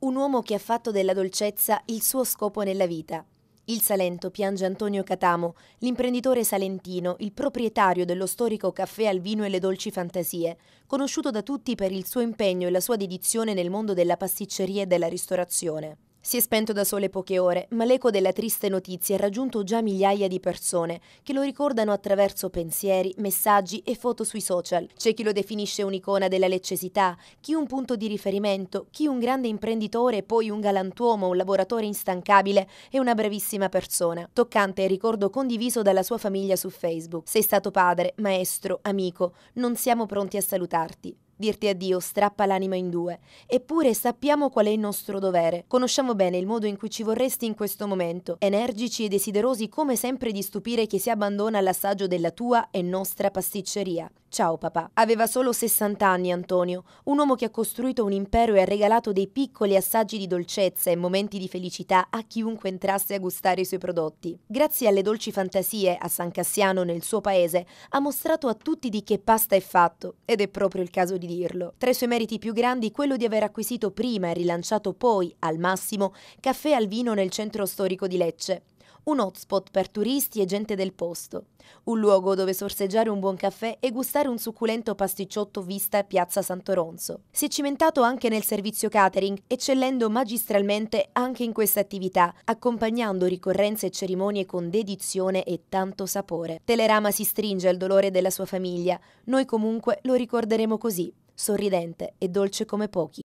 un uomo che ha fatto della dolcezza il suo scopo nella vita. Il Salento piange Antonio Catamo, l'imprenditore salentino, il proprietario dello storico caffè al vino e le dolci fantasie, conosciuto da tutti per il suo impegno e la sua dedizione nel mondo della pasticceria e della ristorazione. Si è spento da sole poche ore, ma l'eco della triste notizia ha raggiunto già migliaia di persone che lo ricordano attraverso pensieri, messaggi e foto sui social. C'è chi lo definisce un'icona della leccesità, chi un punto di riferimento, chi un grande imprenditore, poi un galantuomo, un lavoratore instancabile e una bravissima persona. Toccante il ricordo condiviso dalla sua famiglia su Facebook. Sei stato padre, maestro, amico, non siamo pronti a salutarti. Dirti addio strappa l'anima in due, eppure sappiamo qual è il nostro dovere, conosciamo bene il modo in cui ci vorresti in questo momento, energici e desiderosi come sempre di stupire chi si abbandona all'assaggio della tua e nostra pasticceria. Ciao papà. Aveva solo 60 anni Antonio, un uomo che ha costruito un impero e ha regalato dei piccoli assaggi di dolcezza e momenti di felicità a chiunque entrasse a gustare i suoi prodotti. Grazie alle dolci fantasie a San Cassiano nel suo paese, ha mostrato a tutti di che pasta è fatto, ed è proprio il caso di dirlo. Tra i suoi meriti più grandi quello di aver acquisito prima e rilanciato poi, al massimo, caffè al vino nel centro storico di Lecce un hotspot per turisti e gente del posto, un luogo dove sorseggiare un buon caffè e gustare un succulento pasticciotto vista a Piazza Santoronzo. Si è cimentato anche nel servizio catering, eccellendo magistralmente anche in questa attività, accompagnando ricorrenze e cerimonie con dedizione e tanto sapore. Telerama si stringe al dolore della sua famiglia, noi comunque lo ricorderemo così, sorridente e dolce come pochi.